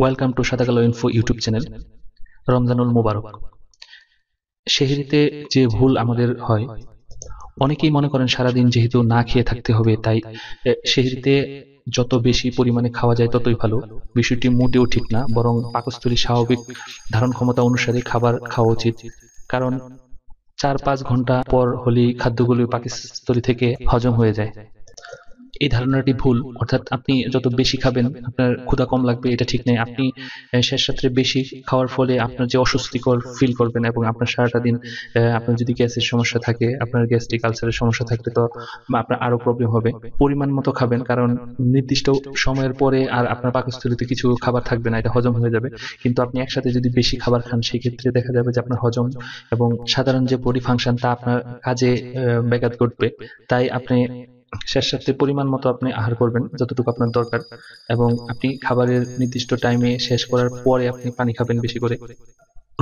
welcome to Sadakalo info YouTube channel রমজানুল মোবারক শেহরিতে যে ভুল আমাদের হয় অনেকেই মনে করেন সারাদিন যেহেতু না খেয়ে থাকতে হবে তাই শেহরিতে যত বেশি পরিমাণে খাওয়া যায় ততই ভালো বিষয়টি মোটেও ঠিক না বরং পাকস্থলী স্বাভাবিক ধারণ ক্ষমতা অনুসারে খাবার খাওয়া উচিত কারণ চার পাঁচ ঘন্টা পর হলেই খাদ্যগুলি পাকস্থলী থেকে হজম হয়ে যায় এই ধারণাটি ভুল অর্থাৎ আপনি যত বেশি খাবেন আপনার ক্ষুধা কম লাগবে এটা ঠিক নেই আপনি শেষ রাত্রে বেশি খাওয়ার ফলে আপনার যে অস্বস্তিকর ফিল করবেন এবং আপনার সারাটা দিন আপনার যদি গ্যাসের সমস্যা থাকে আপনার গ্যাস্ট্রিক আলসারের সমস্যা থাকলে তো আপনার আরো প্রবলেম হবে পরিমাণ মতো খাবেন কারণ নির্দিষ্ট সময়ের পরে আর আপনার পাকস্থলিতে কিছু খাবার থাকবে না এটা হজম হয়ে যাবে কিন্তু আপনি একসাথে যদি বেশি খাবার খান সেই ক্ষেত্রে দেখা যাবে যে আপনার হজম এবং সাধারণ যে বডি ফাংশন তা আপনার কাজে ব্যাঘাত ঘটবে তাই আপনি শেষ রাত্রে পরিমাণ মতো আপনি আহার করবেন যতটুকু আপনার দরকার এবং আপনি খাবারের নির্দিষ্ট টাইমে শেষ করার পরে আপনি পানি খাবেন বেশি করে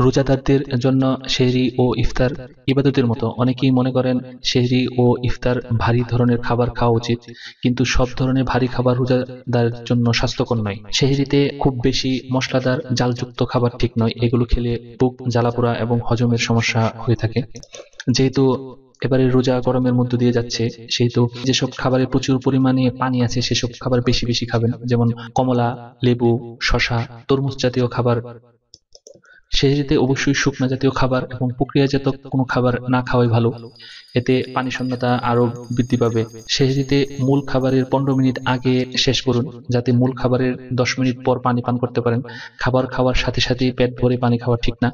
রোজাদারদের জন্য শেরি ও ইফতার ইবাদতের মতো অনেকেই মনে করেন শেরি ও ইফতার ভারী ধরনের খাবার খাওয়া উচিত কিন্তু সব ধরনের ভারী খাবার রোজাদারের জন্য স্বাস্থ্যকর নয় শেহরিতে খুব বেশি মশলাদার জালযুক্ত খাবার ঠিক নয় এগুলো খেলে বুক জ্বালাপোড়া এবং হজমের সমস্যা হয়ে থাকে যেহেতু এবারে রোজা গরমের মধ্য দিয়ে যাচ্ছে সেহেতু যেসব খাবারে প্রচুর পরিমাণে পানি আছে সেসব খাবার বেশি বেশি খাবেন যেমন কমলা লেবু শশা তরমুজ জাতীয় খাবার সেহেতু অবশ্যই শুকনা জাতীয় খাবার এবং প্রক্রিয়াজাত কোনো খাবার না খাওয়াই ভালো এতে পানি শূন্যতা আরও বৃদ্ধি পাবে সেহেতু মূল খাবারের পনেরো মিনিট আগে শেষ করুন যাতে মূল খাবারের দশ মিনিট পর পানি পান করতে পারেন খাবার খাওয়ার সাথে সাথে পেট ভরে পানি খাওয়া ঠিক না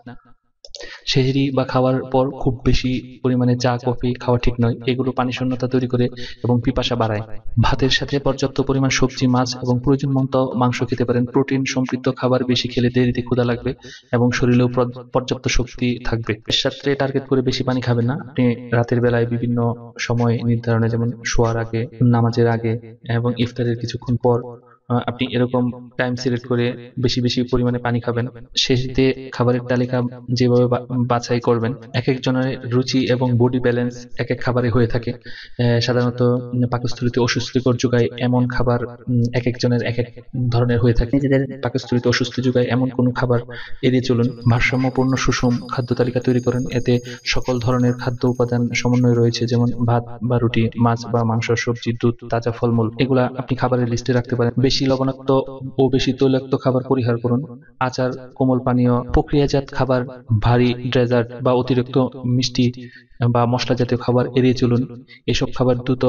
সেহেরি বা খাওয়ার পর খুব বেশি পরিমাণে চা কফি খাওয়া ঠিক নয় এগুলো পানি শূন্যতা তৈরি করে এবং পিপাসা বাড়ায় ভাতের সাথে পর্যাপ্ত পরিমাণ সবজি মাছ এবং প্রয়োজন মতো মাংস খেতে পারেন প্রোটিন সম্পৃক্ত খাবার বেশি খেলে দেরিতে ক্ষুধা লাগবে এবং শরীরেও পর্যাপ্ত শক্তি থাকবে সাথে টার্গেট করে বেশি পানি খাবেন না আপনি রাতের বেলায় বিভিন্ন সময় নির্ধারণে যেমন শোয়ার আগে নামাজের আগে এবং ইফতারের কিছুক্ষণ পর আপনি এরকম টাইম সিলেক্ট করে বেশি বেশি পরিমাণে পানি খাবেন শেষে খাবারের তালিকা যেভাবে বাছাই করবেন এক একজনের রুচি এবং বডি ব্যালেন্স এক এক খাবারে হয়ে থাকে সাধারণত পাকস্থলিতে অসুস্থকর যোগায় এমন খাবার এক একজনের এক এক ধরনের হয়ে থাকে নিজেদের পাকস্থলিতে অসুস্থ যোগায় এমন কোনো খাবার এড়িয়ে চলুন ভারসাম্যপূর্ণ সুষম খাদ্য তালিকা তৈরি করেন এতে সকল ধরনের খাদ্য উপাদান সমন্বয় রয়েছে যেমন ভাত বা রুটি মাছ বা মাংস সবজি দুধ তাজা ফলমূল এগুলা আপনি খাবারের লিস্টে রাখতে পারেন বেশি লবণাক্ত ও বেশি তৈলাক্ত খাবার পরিহার করুন আচার কোমল পানীয় প্রক্রিয়াজাত খাবার ভারী ড্রেজার্ট বা অতিরিক্ত মিষ্টি বা মশলা জাতীয় খাবার এড়িয়ে চলুন এসব খাবার দ্রুত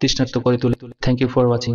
তৃষ্ণার্ত করে তুলে থ্যাংক ইউ ফর ওয়াচিং